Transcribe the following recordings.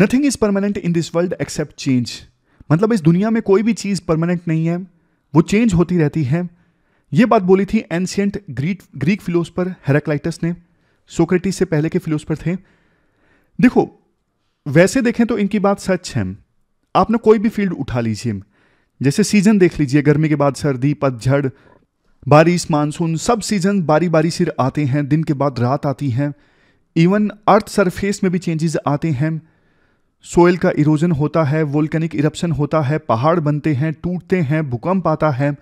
nothing is permanent in this world except change मतलब इस दुनिया में कोई भी चीज़ परमानेंट नहीं है वो चेंज होती रहती है ये बात बोली थी ancient Greek Greek philosopher Heraclitus ने सोक्रेटिस से पहले के फिलोसफर थे देखो वैसे देखें तो इनकी बात सच है आपने कोई भी फील्ड उठा लीजिए जैसे सीजन देख लीजिए गर्मी के बाद सर्दी पतझड़ बारिश मानसून सब सीजन बारी बारी सिर आते हैं दिन के बाद रात आती है इवन अर्थ सरफेस में भी चेंजेस आते हैं सोयल का इरोजन होता है वोल्केनिक इरप्शन होता है पहाड़ बनते हैं टूटते हैं भूकंप आता है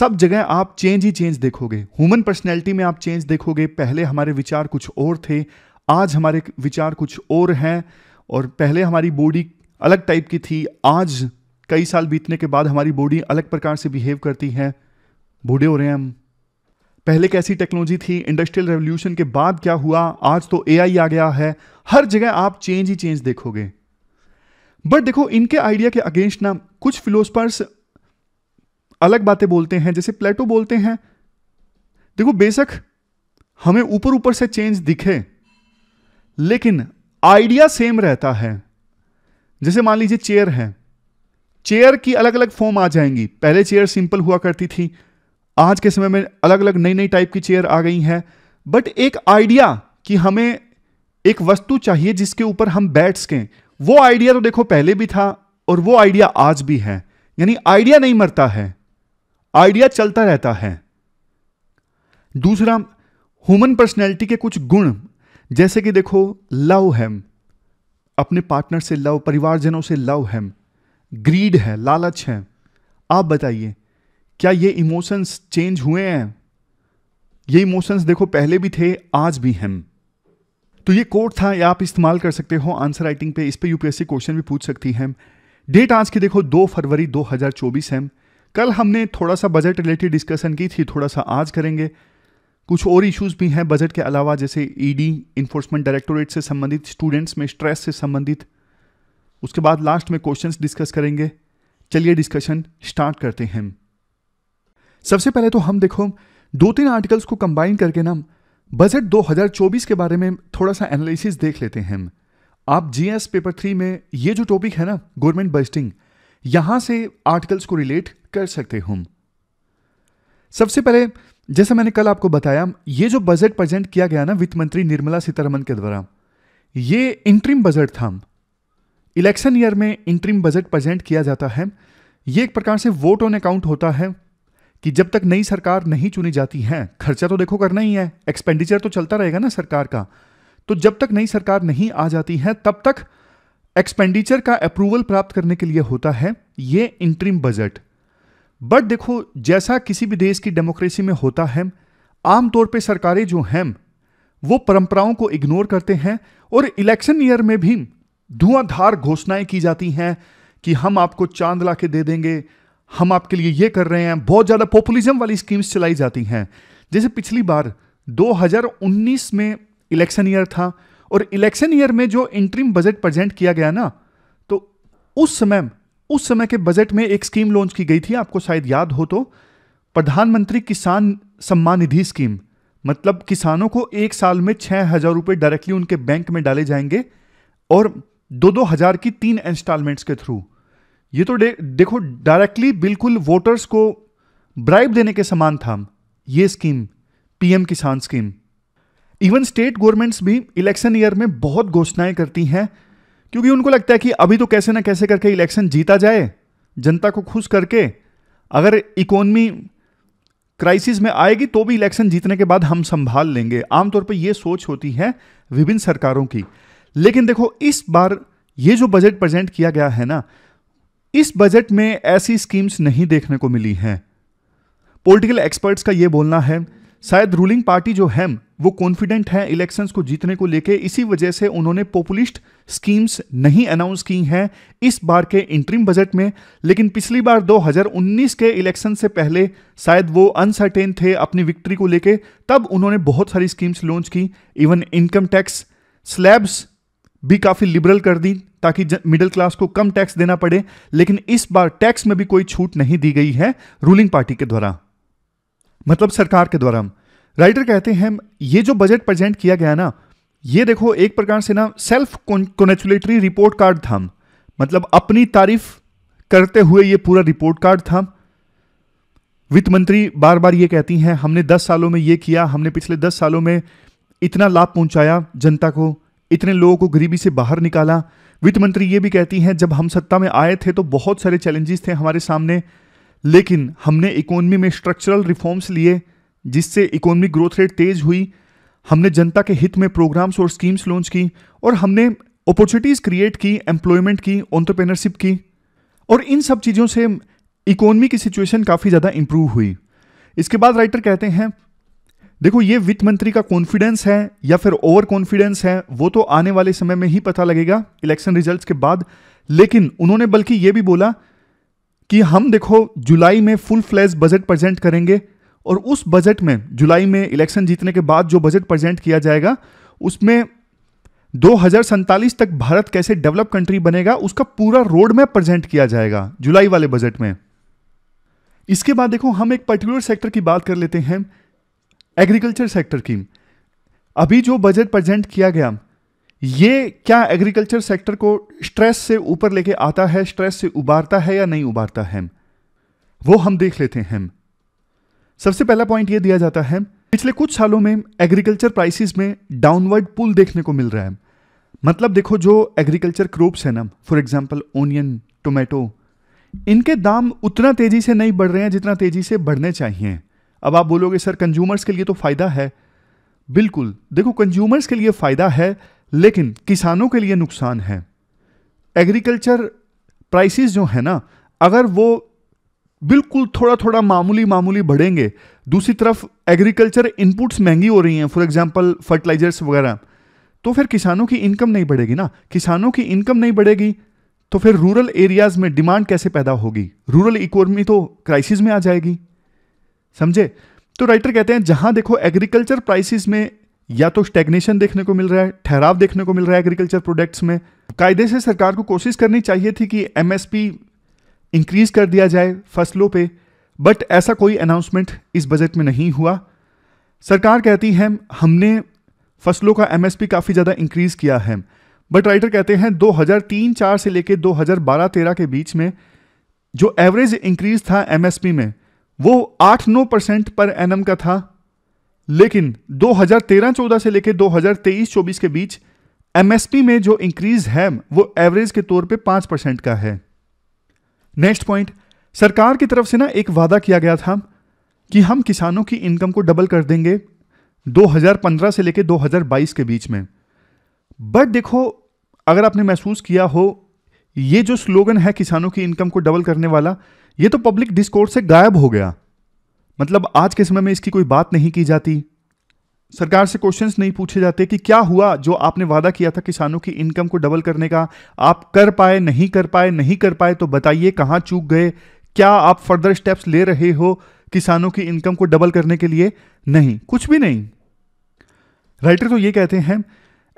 सब जगह आप चेंज ही चेंज देखोगे ह्यूमन पर्सनैलिटी में आप चेंज देखोगे पहले हमारे विचार कुछ और थे आज हमारे विचार कुछ और हैं और पहले हमारी बॉडी अलग टाइप की थी आज कई साल बीतने के बाद हमारी बॉडी अलग प्रकार से बिहेव करती है बूढ़े हो रहे हैं हम पहले कैसी टेक्नोलॉजी थी इंडस्ट्रियल रेवोल्यूशन के बाद क्या हुआ आज तो एआई आ गया है हर जगह आप चेंज ही चेंज देखोगे बट देखो इनके आइडिया के अगेंस्ट ना कुछ फिलोसफर्स अलग बातें बोलते हैं जैसे प्लेटो बोलते हैं देखो बेशक हमें ऊपर ऊपर से चेंज दिखे लेकिन आइडिया सेम रहता है जैसे मान लीजिए चेयर है चेयर की अलग अलग फॉर्म आ जाएंगी पहले चेयर सिंपल हुआ करती थी आज के समय में अलग अलग नई नई टाइप की चेयर आ गई हैं बट एक आइडिया कि हमें एक वस्तु चाहिए जिसके ऊपर हम बैठ सकें वो आइडिया तो देखो पहले भी था और वो आइडिया आज भी है यानी आइडिया नहीं मरता है आइडिया चलता रहता है दूसरा ह्यूमन पर्सनैलिटी के कुछ गुण जैसे कि देखो लव हैम अपने पार्टनर से लव परिवारजनों से लव हैम ग्रीड है लालच है आप बताइए क्या ये इमोशंस चेंज हुए हैं ये इमोशंस देखो पहले भी थे आज भी हैं तो ये कोड था ये आप इस्तेमाल कर सकते हो आंसर राइटिंग पे इस पे यूपीएससी क्वेश्चन भी पूछ सकती हैं डेट आज की देखो 2 फरवरी 2024 है कल हमने थोड़ा सा बजट रिलेटेड डिस्कशन की थी थोड़ा सा आज करेंगे कुछ और इश्यूज भी हैं बजट के अलावा जैसे ईडी इन्फोर्समेंट डायरेक्टोरेट से संबंधित स्टूडेंट्स में स्ट्रेस से संबंधित उसके बाद लास्ट में क्वेश्चंस डिस्कस करेंगे चलिए डिस्कशन स्टार्ट करते हैं सबसे पहले तो हम देखो दो तीन आर्टिकल्स को कंबाइन करके ना बजट 2024 के बारे में थोड़ा सा एनालिसिस देख लेते हैं आप जीएस पेपर थ्री में ये जो टॉपिक है ना गवर्नमेंट बजटिंग यहां से आर्टिकल्स को रिलेट कर सकते हो सबसे पहले जैसा मैंने कल आपको बताया ये जो बजट प्रेजेंट किया गया ना वित्त मंत्री निर्मला सीतारमन के द्वारा ये इंट्रीम बजट था इलेक्शन ईयर में इंट्रीम बजट प्रेजेंट किया जाता है ये एक प्रकार से वोट ऑन अकाउंट होता है कि जब तक नई सरकार नहीं चुनी जाती है खर्चा तो देखो करना ही है एक्सपेंडिचर तो चलता रहेगा ना सरकार का तो जब तक नई सरकार नहीं आ जाती है तब तक एक्सपेंडिचर का अप्रूवल प्राप्त करने के लिए होता है ये इंट्रीम बजट बट देखो जैसा किसी भी देश की डेमोक्रेसी में होता है आमतौर पर सरकारें जो हैं वो परंपराओं को इग्नोर करते हैं और इलेक्शन ईयर में भी धुआंधार घोषणाएं की जाती हैं कि हम आपको चांद ला के दे देंगे हम आपके लिए ये कर रहे हैं बहुत ज़्यादा पॉपुलिज्म वाली स्कीम्स चलाई जाती हैं जैसे पिछली बार 2019 में इलेक्शन ईयर था और इलेक्शन ईयर में जो इंट्रीम बजट प्रेजेंट किया गया ना तो उस समय उस समय के बजट में एक स्कीम लॉन्च की गई थी आपको शायद याद हो तो प्रधानमंत्री किसान सम्मान निधि स्कीम मतलब किसानों को एक साल में छः हज़ार रुपये डायरेक्टली उनके बैंक में डाले जाएंगे और दो दो हज़ार की तीन इंस्टॉलमेंट्स के थ्रू ये तो दे, देखो डायरेक्टली बिल्कुल वोटर्स को ब्राइब देने के समान था ये scheme PM Kisan scheme even state governments भी इलेक्शन ईयर में बहुत घोषणाएं करती हैं क्योंकि उनको लगता है कि अभी तो कैसे ना कैसे करके इलेक्शन जीता जाए जनता को खुश करके अगर इकोनमी क्राइसिस में आएगी तो भी इलेक्शन जीतने के बाद हम संभाल लेंगे आमतौर पर यह सोच होती है विभिन्न सरकारों की लेकिन देखो इस बार ये जो बजट प्रेजेंट किया गया है ना इस बजट में ऐसी स्कीम्स नहीं देखने को मिली हैं पॉलिटिकल एक्सपर्ट्स का यह बोलना है शायद रूलिंग पार्टी जो है वो कॉन्फिडेंट है इलेक्शंस को जीतने को लेके इसी वजह से उन्होंने पॉपुलिस्ट स्कीम्स नहीं अनाउंस की हैं इस बार के इंटरिम बजट में लेकिन पिछली बार 2019 के इलेक्शन से पहले शायद वो अनसर्टेन थे अपनी विक्ट्री को लेके तब उन्होंने बहुत सारी स्कीम्स लॉन्च की इवन इनकम टैक्स स्लैब्स भी काफ़ी लिबरल कर दी ताकि मिडिल क्लास को कम टैक्स देना पड़े लेकिन इस बार टैक्स में भी कोई छूट नहीं दी गई है रूलिंग पार्टी के द्वारा मतलब सरकार के द्वारा राइटर कहते हैं ये जो बजट प्रेजेंट किया गया ना ये देखो एक प्रकार से ना सेल्फ कॉन्चुलेटरी रिपोर्ट कार्ड था मतलब अपनी तारीफ करते हुए ये पूरा रिपोर्ट कार्ड था वित्त मंत्री बार बार ये कहती हैं हमने दस सालों में ये किया हमने पिछले दस सालों में इतना लाभ पहुंचाया जनता को इतने लोगों को गरीबी से बाहर निकाला वित्त मंत्री ये भी कहती हैं जब हम सत्ता में आए थे तो बहुत सारे चैलेंजेस थे हमारे सामने लेकिन हमने इकोनॉमी में स्ट्रक्चरल रिफॉर्म्स लिए जिससे इकोनॉमिक ग्रोथ रेट तेज़ हुई हमने जनता के हित में प्रोग्राम्स और स्कीम्स लॉन्च की और हमने अपॉर्चुनिटीज़ क्रिएट की एम्प्लॉयमेंट की ऑन्टरप्रेनरशिप की और इन सब चीज़ों से इकोनॉमी की सिचुएशन काफ़ी ज़्यादा इम्प्रूव हुई इसके बाद राइटर कहते हैं देखो ये वित्त मंत्री का कॉन्फिडेंस है या फिर ओवर कॉन्फिडेंस है वो तो आने वाले समय में ही पता लगेगा इलेक्शन रिजल्ट्स के बाद लेकिन उन्होंने बल्कि ये भी बोला कि हम देखो जुलाई में फुल फ्लैश बजट प्रेजेंट करेंगे और उस बजट में जुलाई में इलेक्शन जीतने के बाद जो बजट प्रेजेंट किया जाएगा उसमें दो तक भारत कैसे डेवलप कंट्री बनेगा उसका पूरा रोड मैप प्रेजेंट किया जाएगा जुलाई वाले बजट में इसके बाद देखो हम एक पर्टिकुलर सेक्टर की बात कर लेते हैं एग्रीकल्चर सेक्टर की अभी जो बजट प्रेजेंट किया गया ये क्या एग्रीकल्चर सेक्टर को स्ट्रेस से ऊपर लेके आता है स्ट्रेस से उबारता है या नहीं उबारता है वो हम देख लेते हैं सबसे पहला पॉइंट ये दिया जाता है पिछले कुछ सालों में एग्रीकल्चर प्राइसेस में डाउनवर्ड पुल देखने को मिल रहा है मतलब देखो जो एग्रीकल्चर क्रॉप्स है ना फॉर एग्जाम्पल ओनियन टोमेटो इनके दाम उतना तेजी से नहीं बढ़ रहे हैं जितना तेजी से बढ़ने चाहिए अब आप बोलोगे सर कंज्यूमर्स के लिए तो फ़ायदा है बिल्कुल देखो कंज्यूमर्स के लिए फ़ायदा है लेकिन किसानों के लिए नुकसान है एग्रीकल्चर प्राइसेस जो है ना अगर वो बिल्कुल थोड़ा थोड़ा मामूली मामूली बढ़ेंगे दूसरी तरफ एग्रीकल्चर इनपुट्स महंगी हो रही हैं फॉर एग्जांपल फर्टिलाइजर्स वगैरह तो फिर किसानों की इनकम नहीं बढ़ेगी ना किसानों की इनकम नहीं बढ़ेगी तो फिर रूरल एरियाज़ में डिमांड कैसे पैदा होगी रूरल इकोनमी तो क्राइसिस में आ जाएगी समझे तो राइटर कहते हैं जहां देखो एग्रीकल्चर प्राइसेस में या तो स्टेग्नेशन देखने को मिल रहा है ठहराव देखने को मिल रहा है एग्रीकल्चर प्रोडक्ट्स में कायदे से सरकार को कोशिश करनी चाहिए थी कि एमएसपी इंक्रीज कर दिया जाए फसलों पे बट ऐसा कोई अनाउंसमेंट इस बजट में नहीं हुआ सरकार कहती है हमने फसलों का एमएसपी काफ़ी ज़्यादा इंक्रीज़ किया है बट राइटर कहते हैं 2003-4 से लेकर 2012-13 के बीच में जो एवरेज इंक्रीज था एमएसपी में वो आठ नौ परसेंट पर एनम का था लेकिन 2013-14 से लेकर 2023-24 के बीच एमएसपी में जो इंक्रीज है वो एवरेज के तौर पे पांच परसेंट का है नेक्स्ट पॉइंट सरकार की तरफ से ना एक वादा किया गया था कि हम किसानों की इनकम को डबल कर देंगे 2015 से लेकर 2022 के बीच में बट देखो अगर आपने महसूस किया हो ये जो स्लोगन है किसानों की इनकम को डबल करने वाला ये तो पब्लिक डिस्कोर्स से गायब हो गया मतलब आज के समय में इसकी कोई बात नहीं की जाती सरकार से क्वेश्चंस नहीं पूछे जाते कि क्या हुआ जो आपने वादा किया था किसानों की इनकम को डबल करने का आप कर पाए नहीं कर पाए नहीं कर पाए तो बताइए कहाँ चूक गए क्या आप फर्दर स्टेप्स ले रहे हो किसानों की इनकम को डबल करने के लिए नहीं कुछ भी नहीं राइटर तो ये कहते हैं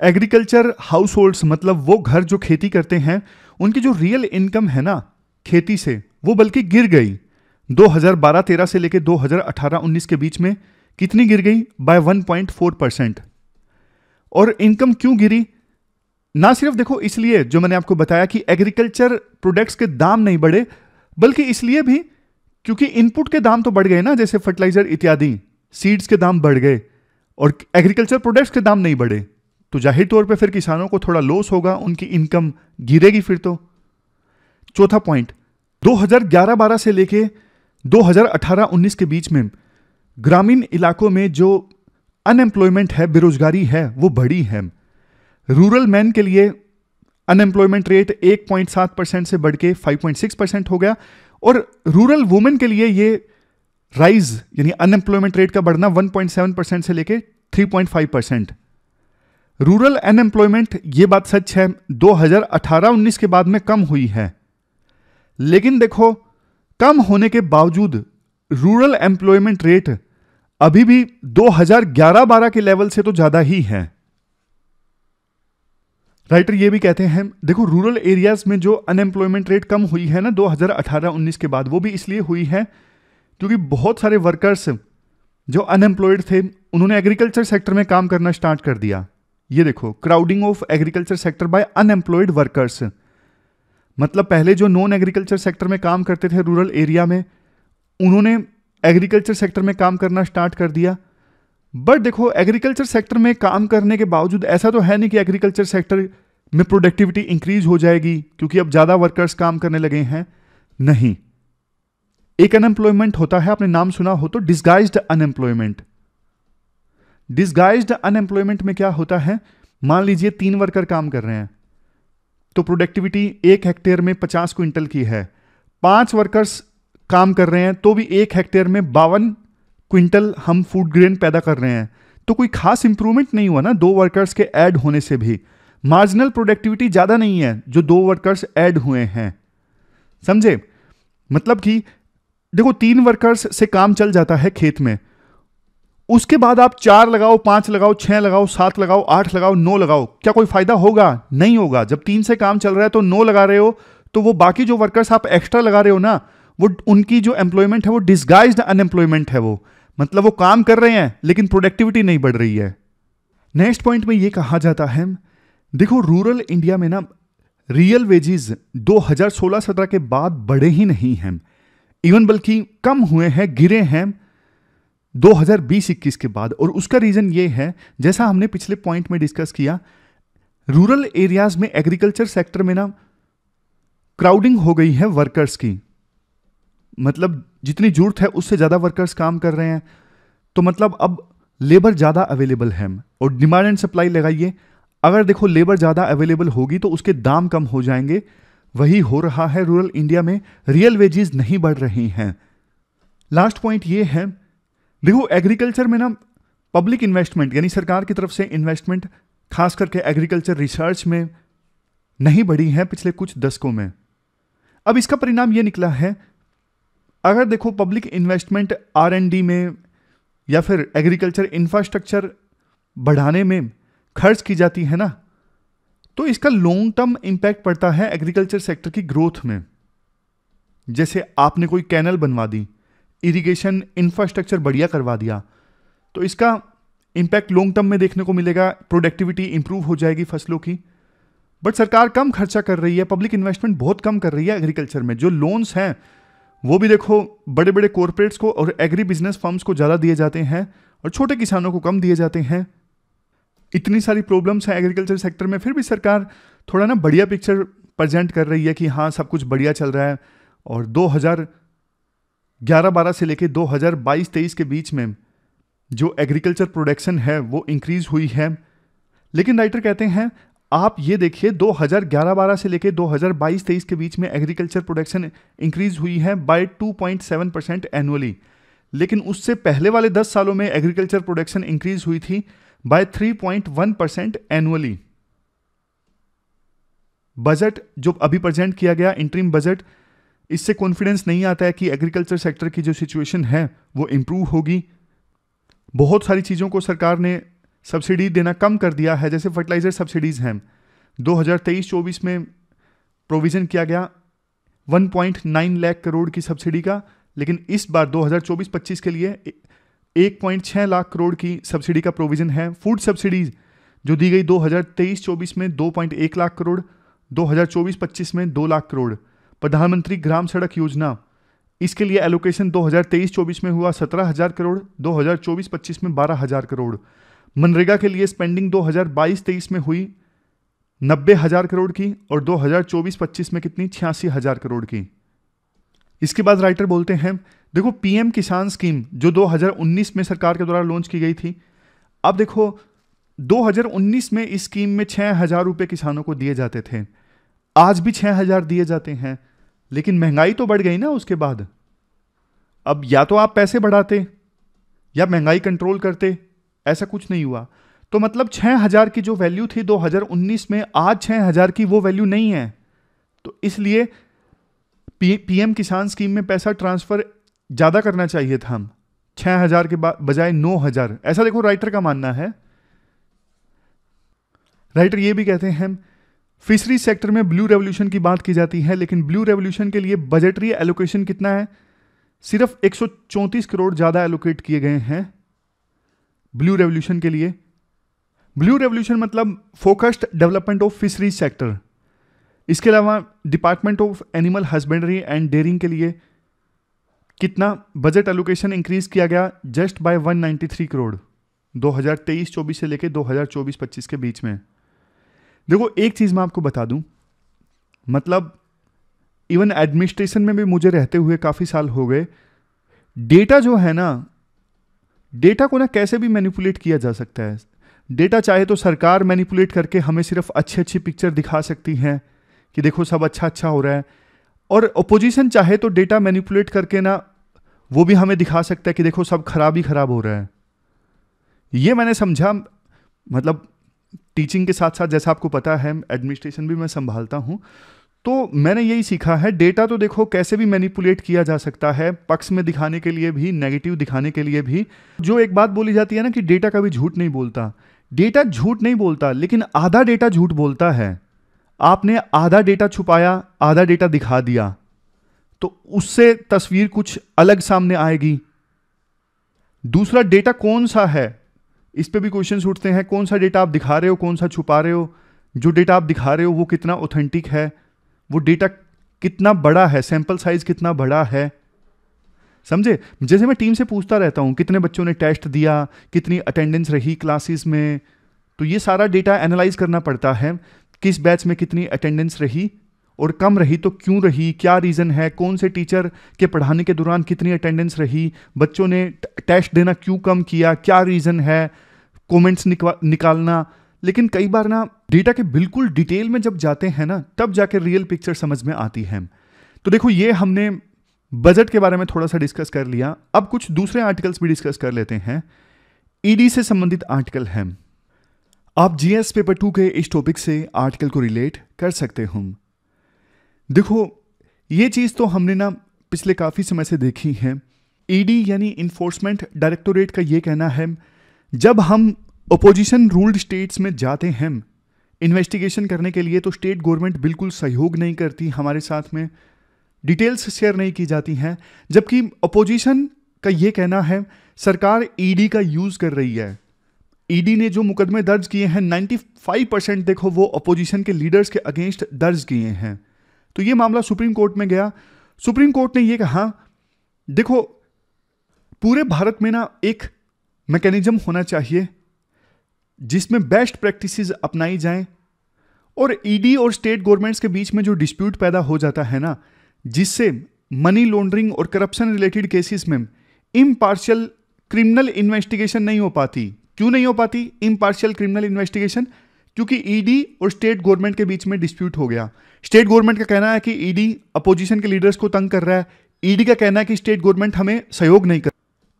एग्रीकल्चर हाउस मतलब वो घर जो खेती करते हैं उनकी जो रियल इनकम है ना खेती से वो बल्कि गिर गई 2012-13 से लेकर 2018-19 के बीच में कितनी गिर गई बाय 1.4 परसेंट और इनकम क्यों गिरी ना सिर्फ देखो इसलिए जो मैंने आपको बताया कि एग्रीकल्चर प्रोडक्ट्स के दाम नहीं बढ़े बल्कि इसलिए भी क्योंकि इनपुट के दाम तो बढ़ गए ना जैसे फर्टिलाइजर इत्यादि सीड्स के दाम बढ़ गए और एग्रीकल्चर प्रोडक्ट्स के दाम नहीं बढ़े तो जाहिर तौर पे फिर किसानों को थोड़ा लॉस होगा उनकी इनकम गिरेगी फिर तो चौथा पॉइंट 2011-12 से लेके 2018-19 के बीच में ग्रामीण इलाकों में जो अनएम्प्लॉयमेंट है बेरोजगारी है वो बढ़ी है रूरल मैन के लिए अनएम्प्लॉयमेंट रेट 1.7 परसेंट से बढ़ के 5.6 परसेंट हो गया और रूरल वुमेन के लिए ये राइज यानी अनएम्प्लॉयमेंट रेट का बढ़ना 1.7 परसेंट से लेके 3.5 परसेंट रूरल अनएम्प्लॉयमेंट ये बात सच है 2018-19 के बाद में कम हुई है लेकिन देखो कम होने के बावजूद रूरल एम्प्लॉयमेंट रेट अभी भी 2011-12 के लेवल से तो ज्यादा ही है राइटर ये भी कहते हैं देखो रूरल एरियाज में जो अनएम्प्लॉयमेंट रेट कम हुई है ना 2018-19 के बाद वो भी इसलिए हुई है क्योंकि बहुत सारे वर्कर्स जो अनएम्प्लॉयड थे उन्होंने एग्रीकल्चर सेक्टर में काम करना स्टार्ट कर दिया ये देखो crowding of agriculture sector by unemployed workers मतलब पहले जो नॉन एग्रीकल्चर सेक्टर में काम करते थे रूरल एरिया में उन्होंने एग्रीकल्चर सेक्टर में काम करना स्टार्ट कर दिया बट देखो एग्रीकल्चर सेक्टर में काम करने के बावजूद ऐसा तो है नहीं कि एग्रीकल्चर सेक्टर में प्रोडक्टिविटी इंक्रीज हो जाएगी क्योंकि अब ज़्यादा वर्कर्स काम करने लगे हैं नहीं एक अनएम्प्लॉयमेंट होता है आपने नाम सुना हो तो डिस्गाइज अनएम्प्लॉयमेंट डिस्गाइज अनएम्प्लॉयमेंट में क्या होता है मान लीजिए तीन वर्कर काम कर रहे हैं तो प्रोडक्टिविटी एक हेक्टेयर में पचास क्विंटल की है पांच वर्कर्स काम कर रहे हैं तो भी एक हेक्टेयर में बावन क्विंटल हम फूड ग्रेन पैदा कर रहे हैं तो कोई खास इंप्रूवमेंट नहीं हुआ ना दो वर्कर्स के ऐड होने से भी मार्जिनल प्रोडक्टिविटी ज़्यादा नहीं है जो दो वर्कर्स ऐड हुए हैं समझे मतलब कि देखो तीन वर्कर्स से काम चल जाता है खेत में उसके बाद आप चार लगाओ पांच लगाओ छह लगाओ सात लगाओ आठ लगाओ नौ लगाओ क्या कोई फायदा होगा नहीं होगा जब तीन से काम चल रहा है तो नौ लगा रहे हो तो वो बाकी जो वर्कर्स आप एक्स्ट्रा लगा रहे हो ना वो उनकी जो एम्प्लॉयमेंट है वो डिस्गाइज अनएम्प्लॉयमेंट है वो मतलब वो काम कर रहे हैं लेकिन प्रोडक्टिविटी नहीं बढ़ रही है नेक्स्ट पॉइंट में ये कहा जाता है देखो रूरल इंडिया में ना रियल वेजेस 2016-17 के बाद बढ़े ही नहीं हैं इवन बल्कि कम हुए हैं गिरे हैं दो 21 के बाद और उसका रीज़न ये है जैसा हमने पिछले पॉइंट में डिस्कस किया रूरल एरियाज़ में एग्रीकल्चर सेक्टर में ना क्राउडिंग हो गई है वर्कर्स की मतलब जितनी जरूरत है उससे ज़्यादा वर्कर्स काम कर रहे हैं तो मतलब अब लेबर ज़्यादा अवेलेबल है और डिमांड एंड सप्लाई लगाइए अगर देखो लेबर ज़्यादा अवेलेबल होगी तो उसके दाम कम हो जाएंगे वही हो रहा है रूरल इंडिया में रियल वेजेस नहीं बढ़ रही हैं लास्ट पॉइंट ये है देखो एग्रीकल्चर में ना पब्लिक इन्वेस्टमेंट यानी सरकार की तरफ से इन्वेस्टमेंट खास करके एग्रीकल्चर रिसर्च में नहीं बढ़ी है पिछले कुछ दशकों में अब इसका परिणाम ये निकला है अगर देखो पब्लिक इन्वेस्टमेंट आर डी में या फिर एग्रीकल्चर इंफ्रास्ट्रक्चर बढ़ाने में खर्च की जाती है ना तो इसका लॉन्ग टर्म इम्पैक्ट पड़ता है एग्रीकल्चर सेक्टर की ग्रोथ में जैसे आपने कोई कैनल बनवा दी इरिगेशन इंफ्रास्ट्रक्चर बढ़िया करवा दिया तो इसका इम्पैक्ट लॉन्ग टर्म में देखने को मिलेगा प्रोडक्टिविटी इंप्रूव हो जाएगी फसलों की बट सरकार कम खर्चा कर रही है पब्लिक इन्वेस्टमेंट बहुत कम कर रही है एग्रीकल्चर में जो लोन्स हैं वो भी देखो बड़े बड़े कॉरपोरेट्स को और एग्री बिजनेस फर्म्स को ज़्यादा दिए जाते हैं और छोटे किसानों को कम दिए जाते हैं इतनी सारी प्रॉब्लम्स हैं एग्रीकल्चर सेक्टर में फिर भी सरकार थोड़ा ना बढ़िया पिक्चर प्रजेंट कर रही है कि हाँ सब कुछ बढ़िया चल रहा है और 2000 ग्यारह बारह से लेकर बाईस तेईस के बीच में जो एग्रीकल्चर प्रोडक्शन है वो इंक्रीज हुई है लेकिन राइटर कहते हैं आप ये देखिए 2011-12 से लेकर 2022-23 के बीच में एग्रीकल्चर प्रोडक्शन इंक्रीज हुई है बाय 2.7 परसेंट एनुअली लेकिन उससे पहले वाले 10 सालों में एग्रीकल्चर प्रोडक्शन इंक्रीज हुई थी बाय 3.1 परसेंट एनुअली बजट जो अभी प्रेजेंट किया गया इंट्रीम बजट इससे कॉन्फिडेंस नहीं आता है कि एग्रीकल्चर सेक्टर की जो सिचुएशन है वो इम्प्रूव होगी बहुत सारी चीज़ों को सरकार ने सब्सिडी देना कम कर दिया है जैसे फर्टिलाइज़र सब्सिडीज़ हैं 2023-24 में प्रोविज़न किया गया 1.9 लाख करोड़ की सब्सिडी का लेकिन इस बार 2024-25 के लिए 1.6 लाख करोड़ की सब्सिडी का प्रोविज़न है फूड सब्सिडीज़ जो दी गई 2023-24 में 2.1 लाख करोड़ 2024-25 में 2 लाख करोड़ प्रधानमंत्री ग्राम सड़क योजना इसके लिए एलोकेशन 2023-24 में हुआ सत्रह हजार करोड़ 2024-25 में बारह हजार करोड़ मनरेगा के लिए स्पेंडिंग 2022-23 में हुई नब्बे हज़ार करोड़ की और 2024-25 में कितनी छियासी हज़ार करोड़ की इसके बाद राइटर बोलते हैं देखो पीएम किसान स्कीम जो 2019 में सरकार के द्वारा लॉन्च की गई थी अब देखो 2019 में इस स्कीम में छः हज़ार रुपये किसानों को दिए जाते थे आज भी छः हज़ार दिए जाते हैं लेकिन महंगाई तो बढ़ गई ना उसके बाद अब या तो आप पैसे बढ़ाते या महंगाई कंट्रोल करते ऐसा कुछ नहीं हुआ तो मतलब छः हज़ार की जो वैल्यू थी 2019 में आज छः हज़ार की वो वैल्यू नहीं है तो इसलिए पीएम किसान स्कीम में पैसा ट्रांसफ़र ज़्यादा करना चाहिए था हम छः हज़ार के बजाय नौ हज़ार ऐसा देखो राइटर का मानना है राइटर ये भी कहते हैं फिशरी सेक्टर में ब्लू रेवोल्यूशन की बात की जाती है लेकिन ब्लू रेवोल्यूशन के लिए बजटरी एलोकेशन कितना है सिर्फ एक करोड़ ज़्यादा एलोकेट किए गए हैं ब्लू रेवोल्यूशन के लिए ब्लू रेवोल्यूशन मतलब focused development of fisheries sector इसके अलावा department of animal husbandry and dairying के लिए कितना बजट एलोकेशन इंक्रीज किया गया जस्ट बाय 193 करोड़ 2023-24 से लेकर 2024-25 के बीच में देखो एक चीज़ मैं आपको बता दूं मतलब इवन एडमिनिस्ट्रेशन में भी मुझे रहते हुए काफ़ी साल हो गए डेटा जो है ना डेटा को ना कैसे भी मैनिपुलेट किया जा सकता है डेटा चाहे तो सरकार मैनिपुलेट करके हमें सिर्फ अच्छी अच्छी पिक्चर दिखा सकती हैं कि देखो सब अच्छा अच्छा हो रहा है और अपोजिशन चाहे तो डेटा मैनिपुलेट करके ना वो भी हमें दिखा सकता है कि देखो सब खराब ही खराब हो रहा है ये मैंने समझा मतलब टीचिंग के साथ साथ जैसा आपको पता है एडमिनिस्ट्रेशन भी मैं संभालता हूँ तो मैंने यही सीखा है डेटा तो देखो कैसे भी मैनिपुलेट किया जा सकता है पक्ष में दिखाने के लिए भी नेगेटिव दिखाने के लिए भी जो एक बात बोली जाती है ना कि डेटा कभी झूठ नहीं बोलता डेटा झूठ नहीं बोलता लेकिन आधा डेटा झूठ बोलता है आपने आधा डेटा छुपाया आधा डेटा दिखा दिया तो उससे तस्वीर कुछ अलग सामने आएगी दूसरा डेटा कौन सा है इस पर भी क्वेश्चन उठते हैं कौन सा डेटा आप दिखा रहे हो कौन सा छुपा रहे हो जो डेटा आप दिखा रहे हो वो कितना ऑथेंटिक है वो डेटा कितना बड़ा है सैम्पल साइज़ कितना बड़ा है समझे जैसे मैं टीम से पूछता रहता हूँ कितने बच्चों ने टेस्ट दिया कितनी अटेंडेंस रही क्लासेस में तो ये सारा डेटा एनालाइज करना पड़ता है किस बैच में कितनी अटेंडेंस रही और कम रही तो क्यों रही क्या रीज़न है कौन से टीचर के पढ़ाने के दौरान कितनी अटेंडेंस रही बच्चों ने टेस्ट देना क्यों कम किया क्या रीज़न है कमेंट्स निकालना लेकिन कई बार ना डेटा के बिल्कुल डिटेल में जब जाते हैं ना तब जाके रियल पिक्चर समझ में आती है तो देखो ये हमने बजट के बारे में थोड़ा सा डिस्कस कर लिया अब कुछ दूसरे आर्टिकल्स भी डिस्कस कर लेते हैं ईडी e से संबंधित आर्टिकल हैं आप जीएस पेपर टू के इस टॉपिक से आर्टिकल को रिलेट कर सकते हूँ देखो ये चीज़ तो हमने ना पिछले काफ़ी समय से देखी है ईडी e यानी इन्फोर्समेंट डायरेक्टोरेट का ये कहना है जब हम अपोजिशन रूल्ड स्टेट्स में जाते हैं इन्वेस्टिगेशन करने के लिए तो स्टेट गवर्नमेंट बिल्कुल सहयोग नहीं करती हमारे साथ में डिटेल्स शेयर नहीं की जाती हैं जबकि अपोजिशन का ये कहना है सरकार ईडी e का यूज़ कर रही है ईडी e ने जो मुकदमे दर्ज किए हैं 95 परसेंट देखो वो अपोजिशन के लीडर्स के अगेंस्ट दर्ज किए हैं तो ये मामला सुप्रीम कोर्ट में गया सुप्रीम कोर्ट ने ये कहा देखो पूरे भारत में ना एक मैकेनिज्म होना चाहिए जिसमें बेस्ट प्रैक्टिसेस अपनाई जाएं और ईडी e और स्टेट गवर्नमेंट्स के बीच में जो डिस्प्यूट पैदा हो जाता है ना जिससे मनी लॉन्ड्रिंग और करप्शन रिलेटेड केसेस में इम्पार्शियल क्रिमिनल इन्वेस्टिगेशन नहीं हो पाती क्यों नहीं हो पाती इम्पार्शियल क्रिमिनल इन्वेस्टिगेशन क्योंकि ईडी e और स्टेट गवर्नमेंट के बीच में डिस्प्यूट हो गया स्टेट गवर्नमेंट का कहना है कि ईडी e अपोजिशन के लीडर्स को तंग कर रहा है ईडी e का कहना है कि स्टेट गवर्नमेंट हमें सहयोग नहीं कर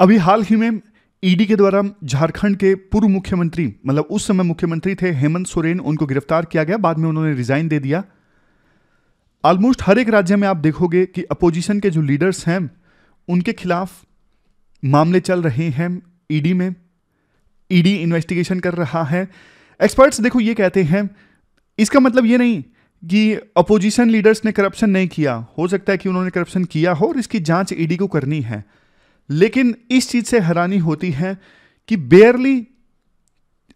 अभी हाल ही में ईडी के द्वारा झारखंड के पूर्व मुख्यमंत्री मतलब उस समय मुख्यमंत्री थे हेमंत सोरेन उनको गिरफ्तार किया गया बाद में उन्होंने रिजाइन दे दिया ऑलमोस्ट हर एक राज्य में आप देखोगे कि अपोजिशन के जो लीडर्स हैं उनके खिलाफ मामले चल रहे हैं ईडी में ईडी इन्वेस्टिगेशन कर रहा है एक्सपर्ट्स देखो ये कहते हैं इसका मतलब ये नहीं कि अपोजिशन लीडर्स ने करप्शन नहीं किया हो सकता है कि उन्होंने करप्शन किया हो और इसकी जांच ईडी e को करनी है लेकिन इस चीज़ से हैरानी होती है कि बेयरली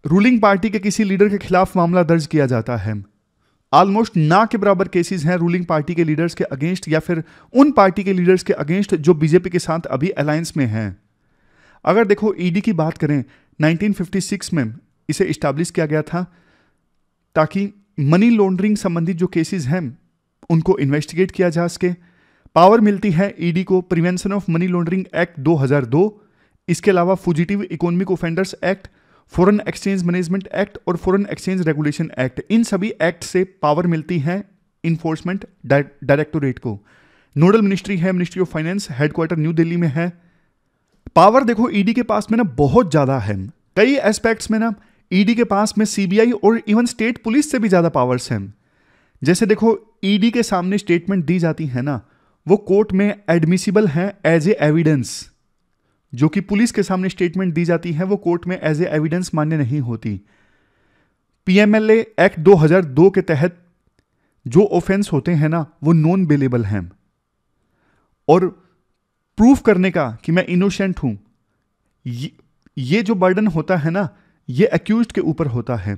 रूलिंग पार्टी के किसी लीडर के खिलाफ मामला दर्ज किया जाता है ऑलमोस्ट ना के बराबर केसेस हैं रूलिंग पार्टी के लीडर्स के अगेंस्ट या फिर उन पार्टी के लीडर्स के अगेंस्ट जो बीजेपी के साथ अभी अलायंस में हैं अगर देखो ईडी e की बात करें 1956 में इसे इस्टाब्लिश किया गया था ताकि मनी लॉन्ड्रिंग संबंधित जो केसेस हैं उनको इन्वेस्टिगेट किया जा सके पावर मिलती है ईडी e को prevention of money laundering act 2002 इसके अलावा fugitive economic offenders act foreign exchange management act और फॉरेन एक्सचेंज रेगुलेशन एक्ट इन सभी एक्ट से पावर मिलती है इन्फोर्समेंट डायरेक्टोरेट को नोडल मिनिस्ट्री है ministry of finance headquarter New Delhi में है पावर देखो ईडी e के पास में ना बहुत ज़्यादा है कई एस्पेक्ट्स में ना ईडी e के पास में सीबीआई और इवन स्टेट पुलिस से भी ज़्यादा पावर्स हैं जैसे देखो ईडी e के सामने स्टेटमेंट दी जाती है ना वो कोर्ट में एडमिसिबल हैं एज ए एविडेंस जो कि पुलिस के सामने स्टेटमेंट दी जाती है वो कोर्ट में एज ए एविडेंस मान्य नहीं होती पीएमएलए एक्ट 2002 के तहत जो ऑफेंस होते हैं ना वो नॉन बेलेबल हैं और प्रूफ करने का कि मैं इनोसेंट हूं ये, ये जो बर्डन होता है ना यह अक्यूज के ऊपर होता है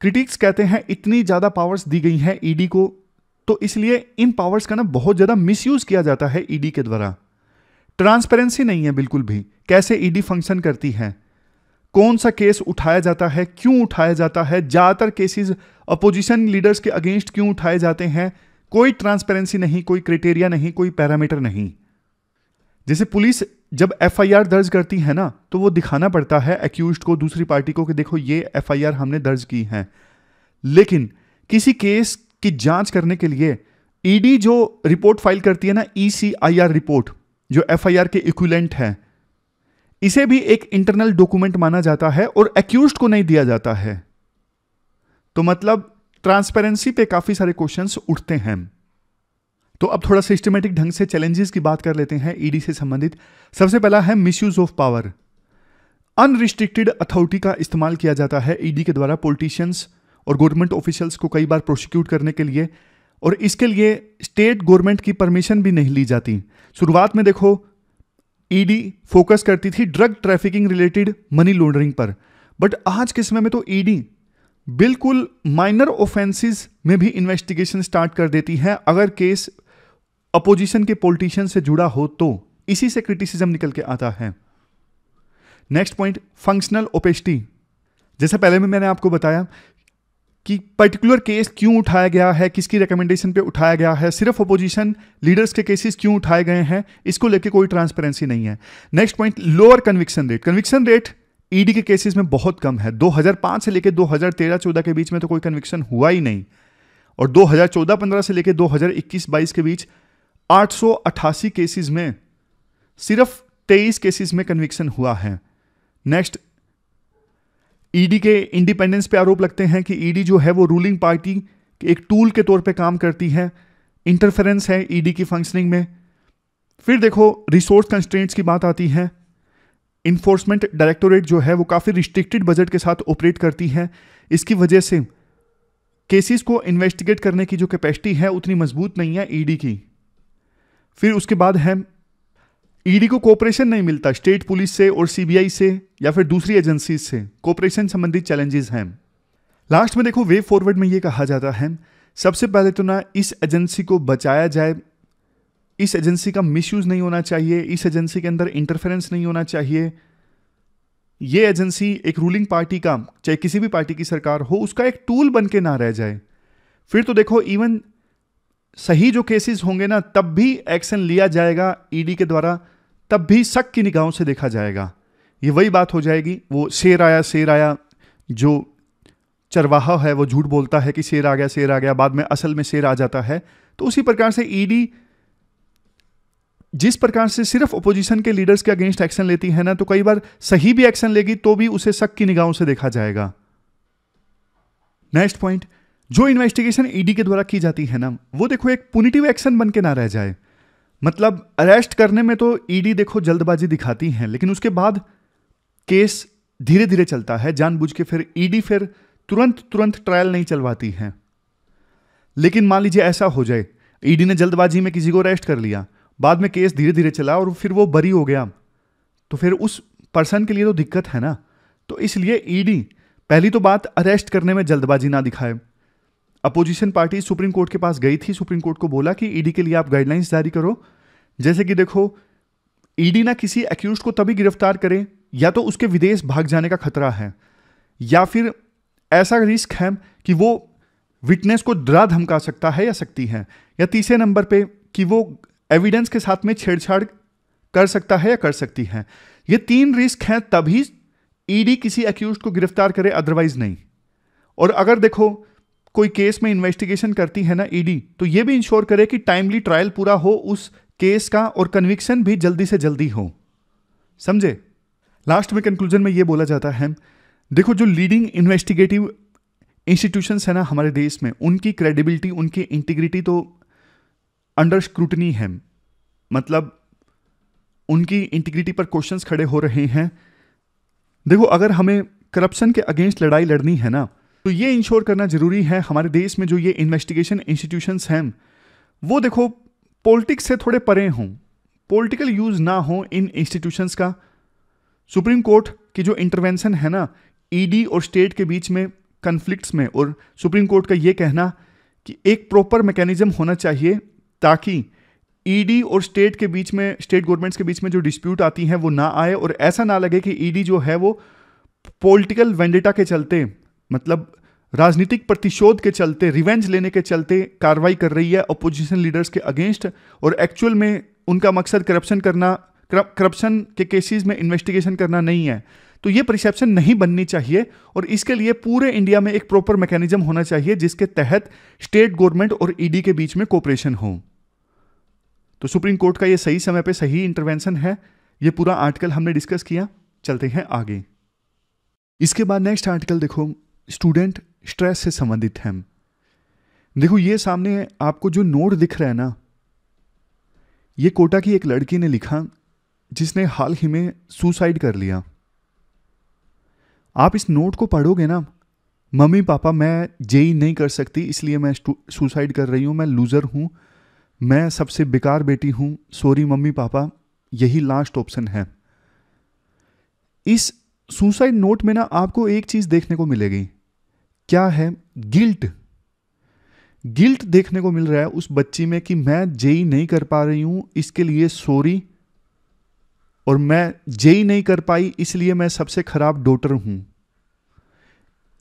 क्रिटिक्स कहते हैं इतनी ज़्यादा पावर्स दी गई हैं ईडी e को तो इसलिए इन पावर्स का ना बहुत ज़्यादा मिसयूज़ किया जाता है ईडी e के द्वारा ट्रांसपेरेंसी नहीं है बिल्कुल भी कैसे ईडी e फंक्शन करती है कौन सा केस उठाया जाता है क्यों उठाया जाता है ज़्यादातर केसेस अपोजिशन लीडर्स के अगेंस्ट क्यों उठाए जाते हैं कोई ट्रांसपेरेंसी नहीं कोई क्राइटेरिया नहीं कोई पैरामीटर नहीं जैसे पुलिस जब एफ दर्ज करती है ना तो वो दिखाना पड़ता है एक्यूज को दूसरी पार्टी को कि देखो ये एफ हमने दर्ज की है लेकिन किसी केस की जांच करने के लिए ईडी e जो रिपोर्ट फाइल करती है ना ईसीआईआर e रिपोर्ट जो एफ के इक्विलेंट है इसे भी एक इंटरनल डॉक्यूमेंट माना जाता है और एक्यूज को नहीं दिया जाता है तो मतलब ट्रांसपेरेंसी पे काफी सारे क्वेश्चंस उठते हैं तो अब थोड़ा सिस्टमेटिक ढंग से चैलेंजेस की बात कर लेते हैं ईडी e से संबंधित सबसे पहला है misuse of power unrestricted authority का इस्तेमाल किया जाता है ईडी e के द्वारा पॉलिटिशियंस और गवर्नमेंट ऑफिशियल्स को कई बार प्रोसिक्यूट करने के लिए और इसके लिए स्टेट गवर्नमेंट की परमिशन भी नहीं ली जाती शुरुआत में देखो ईडी e फोकस करती थी drug trafficking related money laundering पर बट आज के समय में तो ईडी बिल्कुल माइनर ऑफेंसेस में भी इन्वेस्टिगेशन स्टार्ट कर देती है अगर केस अपोजिशन के पॉलिटिशियन से जुड़ा हो तो इसी से क्रिटिसिज्म निकल के आता है नेक्स्ट पॉइंट फंक्शनल ओपेस्टी जैसा पहले में मैंने आपको बताया कि पर्टिकुलर केस क्यों उठाया गया है किसकी रिकमेंडेशन पे उठाया गया है सिर्फ अपोजिशन लीडर्स के केसेस क्यों उठाए गए हैं इसको लेके कोई ट्रांसपेरेंसी नहीं है next point lower conviction rate conviction rate ED के केसेस में बहुत कम है 2005 से लेकर 2013-14 के बीच में तो कोई कन्विक्शन हुआ ही नहीं और 2014-15 से लेकर 2021-22 के बीच 888 केसेस में सिर्फ 23 केसेस में कन्विक्शन हुआ है नेक्स्ट ईडी e के इंडिपेंडेंस पे आरोप लगते हैं कि ईडी e जो है वो रूलिंग पार्टी एक टूल के तौर पे काम करती है इंटरफेरेंस है ईडी e की फंक्शनिंग में फिर देखो रिसोर्स कंस्ट्रेंट्स की बात आती है इन्फोर्समेंट डायरेक्टोरेट जो है वो काफ़ी रिस्ट्रिक्टेड बजट के साथ ऑपरेट करती है इसकी वजह से केसेस को इन्वेस्टिगेट करने की जो कैपेसिटी है उतनी मजबूत नहीं है ईडी की फिर उसके बाद है ईडी e को कोऑपरेशन नहीं मिलता स्टेट पुलिस से और सीबीआई से या फिर दूसरी एजेंसीज से कोऑपरेशन संबंधी चैलेंजेस हैं लास्ट में देखो वे फॉरवर्ड में ये कहा जाता है सबसे पहले तो ना इस एजेंसी को बचाया जाए इस एजेंसी का मिसयूज नहीं होना चाहिए इस एजेंसी के अंदर इंटरफेरेंस नहीं होना चाहिए ये एजेंसी एक रूलिंग पार्टी का चाहे किसी भी पार्टी की सरकार हो उसका एक टूल बन के ना रह जाए फिर तो देखो इवन सही जो केसेस होंगे ना तब भी एक्शन लिया जाएगा ईडी e के द्वारा तब भी शक की निगाहों से देखा जाएगा ये वही बात हो जाएगी वो शेर आया शेर आया जो चरवाहा है वो झूठ बोलता है कि शेर आ गया शेर आ गया बाद में असल में शेर आ जाता है तो उसी प्रकार से ईडी e जिस प्रकार से सिर्फ ओपोजिशन के लीडर्स के अगेंस्ट एक्शन लेती है ना तो कई बार सही भी एक्शन लेगी तो भी उसे शक की निगाहों से देखा जाएगा नेक्स्ट पॉइंट जो इन्वेस्टिगेशन ईडी e के द्वारा की जाती है ना वो देखो एक पुनिटिव एक्शन बन के ना रह जाए मतलब अरेस्ट करने में तो ईडी e देखो जल्दबाजी दिखाती है लेकिन उसके बाद केस धीरे धीरे चलता है जानबूझ के फिर ईडी e फिर तुरंत तुरंत ट्रायल नहीं चलवाती है लेकिन मान लीजिए ऐसा हो जाए ईडी ने जल्दबाजी में किसी को अरेस्ट कर लिया बाद में केस धीरे धीरे चला और फिर वो बरी हो गया तो फिर उस पर्सन के लिए तो दिक्कत है ना तो इसलिए ईडी पहली तो बात अरेस्ट करने में जल्दबाजी ना दिखाए अपोजिशन पार्टी सुप्रीम कोर्ट के पास गई थी सुप्रीम कोर्ट को बोला कि ईडी e के लिए आप गाइडलाइंस जारी करो जैसे कि देखो ईडी e ना किसी एक्यूज को तभी गिरफ्तार करे या तो उसके विदेश भाग जाने का खतरा है या फिर ऐसा रिस्क है कि वो विटनेस को डरा धमका सकता है या सकती है या तीसरे नंबर पे कि वो एविडेंस के साथ में छेड़छाड़ कर सकता है या कर सकती है ये तीन रिस्क हैं तभी ईडी e किसी एक्यूज को गिरफ्तार करे अदरवाइज नहीं और अगर देखो कोई केस में इन्वेस्टिगेशन करती है ना ईडी e तो ये भी इंश्योर करे कि टाइमली ट्रायल पूरा हो उस केस का और कन्विक्शन भी जल्दी से जल्दी हो समझे लास्ट में कंक्लूजन में ये बोला जाता है देखो जो लीडिंग इन्वेस्टिगेटिव इंस्टीट्यूशंस है ना हमारे देश में उनकी क्रेडिबिलिटी उनकी इंटीग्रिटी तो अंडर स्क्रूटनी है मतलब उनकी इंटीग्रिटी पर क्वेश्चंस खड़े हो रहे हैं देखो अगर हमें करप्शन के अगेंस्ट लड़ाई लड़नी है ना तो ये इंश्योर करना ज़रूरी है हमारे देश में जो ये इन्वेस्टिगेशन इंस्टीट्यूशन हैं वो देखो पॉलिटिक्स से थोड़े परे हों पॉलिटिकल यूज़ ना हो इन इंस्टीट्यूशन का सुप्रीम कोर्ट की जो इंटरवेंशन है ना ईडी e और स्टेट के बीच में कन्फ्लिक्ट में और सुप्रीम कोर्ट का ये कहना कि एक प्रॉपर मैकेनिज्म होना चाहिए ताकि ईडी e और स्टेट के बीच में स्टेट गवर्नमेंट्स के बीच में जो डिस्प्यूट आती हैं वो ना आए और ऐसा ना लगे कि ईडी e जो है वो पॉलिटिकल वेंडेटा के चलते मतलब राजनीतिक प्रतिशोध के चलते रिवेंज लेने के चलते कार्रवाई कर रही है अपोजिशन लीडर्स के अगेंस्ट और एक्चुअल में उनका मकसद करप्शन करना करप्शन के केसेस में इन्वेस्टिगेशन करना नहीं है तो ये परसेप्शन नहीं बननी चाहिए और इसके लिए पूरे इंडिया में एक प्रॉपर मैकेनिज्म होना चाहिए जिसके तहत स्टेट गवर्नमेंट और ईडी e के बीच में कोऑपरेशन हो तो सुप्रीम कोर्ट का ये सही समय पे सही इंटरवेंशन है ये पूरा आर्टिकल हमने डिस्कस किया चलते हैं आगे इसके बाद नेक्स्ट आर्टिकल देखो स्टूडेंट स्ट्रेस से संबंधित हैं देखो ये सामने आपको जो नोट दिख रहा है ना ये कोटा की एक लड़की ने लिखा जिसने हाल ही में सुसाइड कर लिया आप इस नोट को पढ़ोगे ना मम्मी पापा मैं जेई नहीं कर सकती इसलिए मैं सुसाइड कर रही हूँ मैं लूज़र हूँ मैं सबसे बेकार बेटी हूँ सॉरी मम्मी पापा यही लास्ट ऑप्शन है इस सुसाइड नोट में ना आपको एक चीज़ देखने को मिलेगी क्या है गिल्ट गिल्ट देखने को मिल रहा है उस बच्ची में कि मैं जेई नहीं कर पा रही हूं इसके लिए सॉरी और मैं जेई नहीं कर पाई इसलिए मैं सबसे खराब डोटर हूं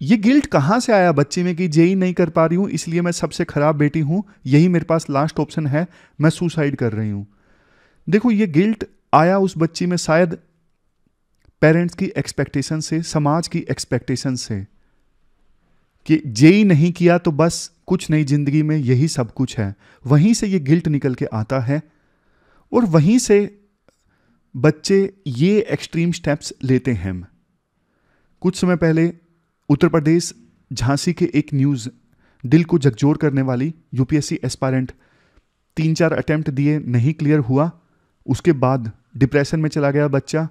ये गिल्ट कहां से आया बच्चे में कि जेई नहीं कर पा रही हूं इसलिए मैं सबसे खराब बेटी हूं यही मेरे पास लास्ट ऑप्शन है मैं सुसाइड कर रही हूं देखो ये गिल्ट आया उस बच्ची में शायद पेरेंट्स की एक्सपेक्टेशन से समाज की एक्सपेक्टेशन से कि जेई नहीं किया तो बस कुछ नहीं ज़िंदगी में यही सब कुछ है वहीं से ये गिल्ट निकल के आता है और वहीं से बच्चे ये एक्सट्रीम स्टेप्स लेते हैं कुछ समय पहले उत्तर प्रदेश झांसी के एक न्यूज़ दिल को झकझोर करने वाली यूपीएससी एस्पायरेंट तीन चार अटेम्प्ट दिए नहीं क्लियर हुआ उसके बाद डिप्रेशन में चला गया बच्चा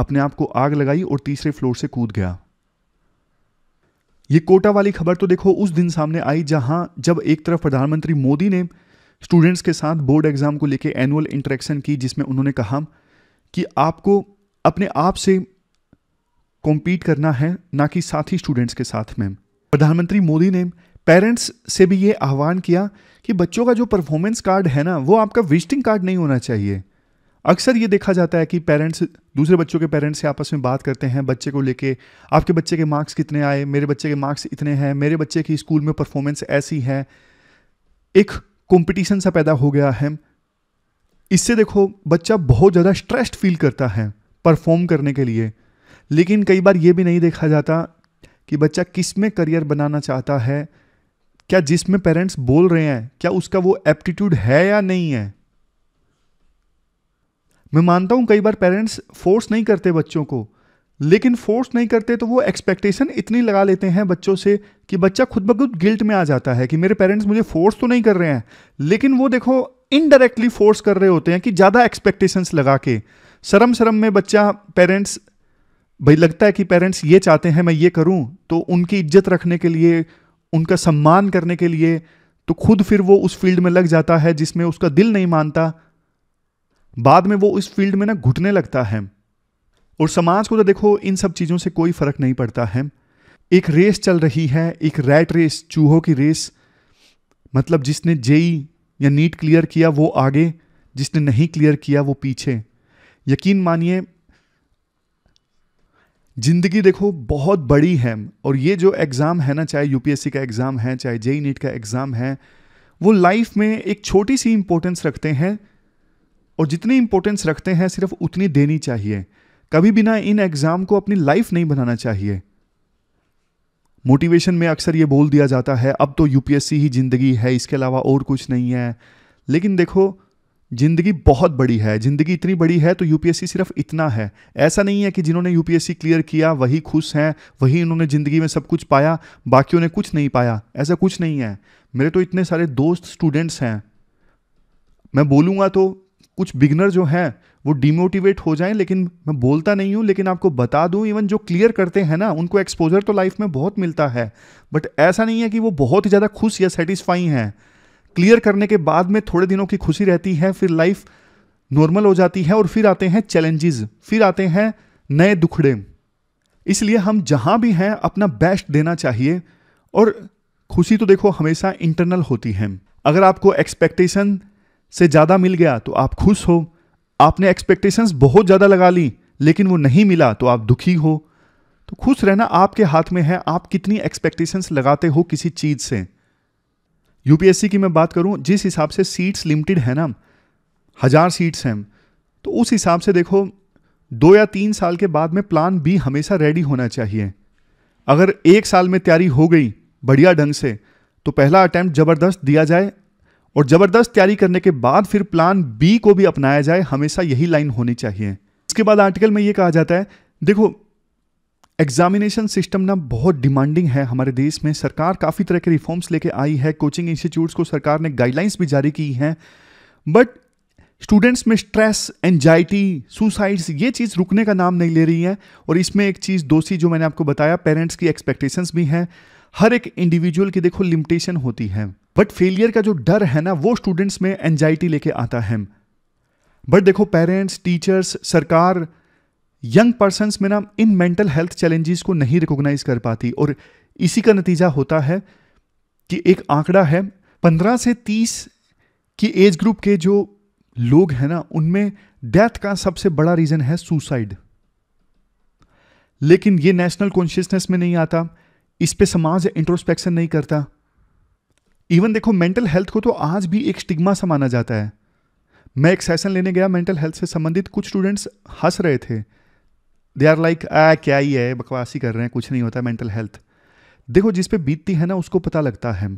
अपने आप को आग लगाई और तीसरे फ्लोर से कूद गया ये कोटा वाली खबर तो देखो उस दिन सामने आई जहां जब एक तरफ प्रधानमंत्री मोदी ने स्टूडेंट्स के साथ बोर्ड एग्ज़ाम को लेकर एनुअल इंटरेक्शन की जिसमें उन्होंने कहा कि आपको अपने आप से कॉम्पीट करना है ना कि साथी स्टूडेंट्स के साथ में प्रधानमंत्री मोदी ने पेरेंट्स से भी ये आह्वान किया कि बच्चों का जो परफॉर्मेंस कार्ड है ना वो आपका विजिटिंग कार्ड नहीं होना चाहिए अक्सर ये देखा जाता है कि पेरेंट्स दूसरे बच्चों के पेरेंट्स से आपस में बात करते हैं बच्चे को लेके आपके बच्चे के मार्क्स कितने आए मेरे बच्चे के मार्क्स इतने हैं मेरे बच्चे की स्कूल में परफॉर्मेंस ऐसी है एक कंपटीशन सा पैदा हो गया है इससे देखो बच्चा बहुत ज़्यादा स्ट्रेस्ड फील करता है परफॉर्म करने के लिए लेकिन कई बार ये भी नहीं देखा जाता कि बच्चा किस में करियर बनाना चाहता है क्या जिसमें पेरेंट्स बोल रहे हैं क्या उसका वो एप्टीट्यूड है या नहीं है मैं मानता हूँ कई बार पेरेंट्स फोर्स नहीं करते बच्चों को लेकिन फोर्स नहीं करते तो वो एक्सपेक्टेशन इतनी लगा लेते हैं बच्चों से कि बच्चा खुद ब खुद गिल्ट में आ जाता है कि मेरे पेरेंट्स मुझे फोर्स तो नहीं कर रहे हैं लेकिन वो देखो इनडायरेक्टली फोर्स कर रहे होते हैं कि ज़्यादा एक्सपेक्टेशंस लगा के शर्म शर्म में बच्चा पेरेंट्स भाई लगता है कि पेरेंट्स ये चाहते हैं मैं ये करूँ तो उनकी इज्जत रखने के लिए उनका सम्मान करने के लिए तो खुद फिर वो उस फील्ड में लग जाता है जिसमें उसका दिल नहीं मानता बाद में वो उस फील्ड में ना घुटने लगता है और समाज को तो देखो इन सब चीज़ों से कोई फ़र्क नहीं पड़ता है एक रेस चल रही है एक रैट रेस चूहों की रेस मतलब जिसने जेई या नीट क्लियर किया वो आगे जिसने नहीं क्लियर किया वो पीछे यकीन मानिए ज़िंदगी देखो बहुत बड़ी है और ये जो एग्ज़ाम है ना चाहे यूपीएससी का एग्ज़ाम है चाहे जेई नीट का एग्ज़ाम है वो लाइफ में एक छोटी सी इंपॉर्टेंस रखते हैं और जितनी इंपॉर्टेंस रखते हैं सिर्फ उतनी देनी चाहिए कभी भी ना इन एग्ज़ाम को अपनी लाइफ नहीं बनाना चाहिए मोटिवेशन में अक्सर ये बोल दिया जाता है अब तो यूपीएससी ही ज़िंदगी है इसके अलावा और कुछ नहीं है लेकिन देखो ज़िंदगी बहुत बड़ी है ज़िंदगी इतनी बड़ी है तो यूपीएससी सिर्फ इतना है ऐसा नहीं है कि जिन्होंने यूपीएससी क्लियर किया वही खुश हैं वही उन्होंने ज़िंदगी में सब कुछ पाया बाकियों ने कुछ नहीं पाया ऐसा कुछ नहीं है मेरे तो इतने सारे दोस्त स्टूडेंट्स हैं मैं बोलूँगा तो कुछ बिगनर जो हैं वो डिमोटिवेट हो जाएं लेकिन मैं बोलता नहीं हूँ लेकिन आपको बता दूँ इवन जो क्लियर करते हैं ना उनको एक्सपोजर तो लाइफ में बहुत मिलता है बट ऐसा नहीं है कि वो बहुत ही ज़्यादा खुश या सेटिस्फाई हैं क्लियर करने के बाद में थोड़े दिनों की खुशी रहती है फिर लाइफ नॉर्मल हो जाती है और फिर आते हैं चैलेंजेस फिर आते हैं नए दुखड़े इसलिए हम जहाँ भी हैं अपना बेस्ट देना चाहिए और खुशी तो देखो हमेशा इंटरनल होती है अगर आपको एक्सपेक्टेशन से ज़्यादा मिल गया तो आप खुश हो आपने एक्सपेक्टेशंस बहुत ज़्यादा लगा ली लेकिन वो नहीं मिला तो आप दुखी हो तो खुश रहना आपके हाथ में है आप कितनी एक्सपेक्टेशंस लगाते हो किसी चीज़ से यूपीएससी की मैं बात करूं जिस हिसाब से सीट्स लिमिटेड है ना हज़ार सीट्स हैं तो उस हिसाब से देखो दो या तीन साल के बाद में प्लान बी हमेशा रेडी होना चाहिए अगर एक साल में तैयारी हो गई बढ़िया ढंग से तो पहला अटैम्प्ट ज़बरदस्त दिया जाए और ज़बरदस्त तैयारी करने के बाद फिर प्लान बी को भी अपनाया जाए हमेशा यही लाइन होनी चाहिए इसके बाद आर्टिकल में यह कहा जाता है देखो एग्जामिनेशन सिस्टम ना बहुत डिमांडिंग है हमारे देश में सरकार काफ़ी तरह के रिफॉर्म्स लेके आई है कोचिंग इंस्टीट्यूट्स को सरकार ने गाइडलाइंस भी जारी की हैं बट स्टूडेंट्स में स्ट्रेस एंजाइटी सुसाइड्स ये चीज़ रुकने का नाम नहीं ले रही है और इसमें एक चीज़ दोषी जो मैंने आपको बताया पेरेंट्स की एक्सपेक्टेशंस भी हैं हर एक इंडिविजुअल की देखो लिमिटेशन होती है बट फेलियर का जो डर है ना वो स्टूडेंट्स में एंजाइटी लेके आता है बट देखो पेरेंट्स टीचर्स सरकार यंग पर्सनस में ना इन मेंटल हेल्थ चैलेंजेस को नहीं रिकोगनाइज कर पाती और इसी का नतीजा होता है कि एक आंकड़ा है पंद्रह से तीस की एज ग्रुप के जो लोग हैं ना उनमें डेथ का सबसे बड़ा रीज़न है सुसाइड लेकिन ये नेशनल कॉन्शियसनेस में नहीं आता इस पे समाज इंट्रोस्पेक्शन नहीं करता इवन देखो मेंटल हेल्थ को तो आज भी एक स्टिग्मा सा माना जाता है मैं एक सेशन लेने गया मेंटल हेल्थ से संबंधित कुछ स्टूडेंट्स हंस रहे थे दे आर लाइक आ क्या ही है बकवासी कर रहे हैं कुछ नहीं होता मेंटल हेल्थ देखो जिस पे बीतती है ना उसको पता लगता है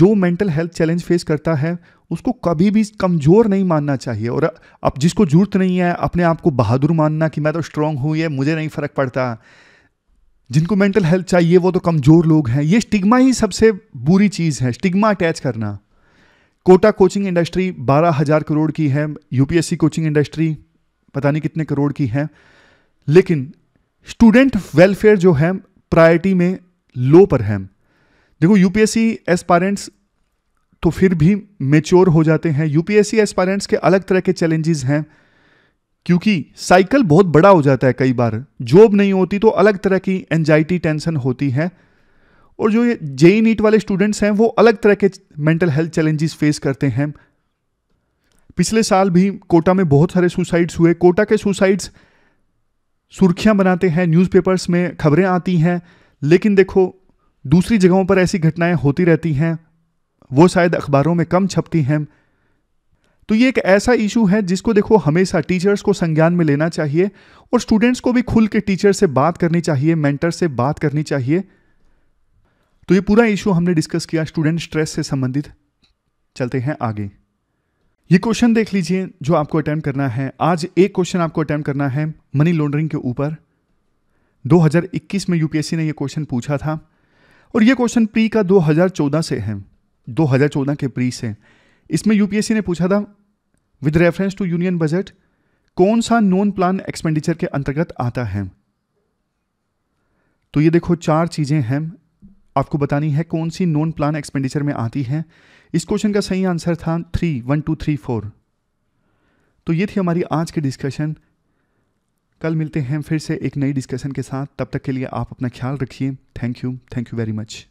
जो मेंटल हेल्थ चैलेंज फेस करता है उसको कभी भी कमज़ोर नहीं मानना चाहिए और अब जिसको जरूरत नहीं है अपने आप को बहादुर मानना कि मैं तो स्ट्रांग हूँ ये मुझे नहीं फ़र्क पड़ता जिनको मेंटल हेल्थ चाहिए वो तो कमज़ोर लोग हैं ये स्टिग्मा ही सबसे बुरी चीज़ है स्टिग्मा अटैच करना कोटा कोचिंग इंडस्ट्री बारह हज़ार करोड़ की है यूपीएससी कोचिंग इंडस्ट्री पता नहीं कितने करोड़ की है लेकिन स्टूडेंट वेलफेयर जो है प्रायोरिटी में लो पर है देखो यूपीएससी एस्पायरेंट्स तो फिर भी मेच्योर हो जाते हैं यूपीएससी एस्पायरेंट्स के अलग तरह के चैलेंजेस हैं क्योंकि साइकिल बहुत बड़ा हो जाता है कई बार जॉब नहीं होती तो अलग तरह की एनजाइटी टेंशन होती है और जो ये जेई नीट e e वाले स्टूडेंट्स हैं वो अलग तरह के मेंटल हेल्थ चैलेंजेस फेस करते हैं पिछले साल भी कोटा में बहुत सारे सुसाइड्स हुए कोटा के सुसाइड्स सुर्खियां बनाते हैं न्यूज़पेपर्स में खबरें आती हैं लेकिन देखो दूसरी जगहों पर ऐसी घटनाएं होती रहती हैं वो शायद अखबारों में कम छपती हैं तो ये एक ऐसा इशू है जिसको देखो हमेशा टीचर्स को संज्ञान में लेना चाहिए और स्टूडेंट्स को भी खुल के टीचर से बात करनी चाहिए मेंटर से बात करनी चाहिए तो ये पूरा इशू हमने डिस्कस किया स्टूडेंट स्ट्रेस से संबंधित चलते हैं आगे ये क्वेश्चन देख लीजिए जो आपको अटैम्प्ट करना है आज एक क्वेश्चन आपको अटैम्प्ट करना है मनी लॉन्ड्रिंग के ऊपर 2021 में यूपीएससी ने ये क्वेश्चन पूछा था और ये क्वेश्चन प्री का 2014 से है 2014 के प्री से इसमें यूपीएससी ने पूछा था with reference to Union budget कौन सा नॉन प्लान एक्सपेंडिचर के अंतर्गत आता है तो ये देखो चार चीज़ें हैं आपको बतानी है कौन सी नॉन प्लान एक्सपेंडिचर में आती हैं इस क्वेश्चन का सही आंसर था three one two three four तो ये थी हमारी आज की डिस्कशन कल मिलते हैं फिर से एक नई डिस्कशन के साथ तब तक के लिए आप अपना ख्याल रखिए thank you thank you very much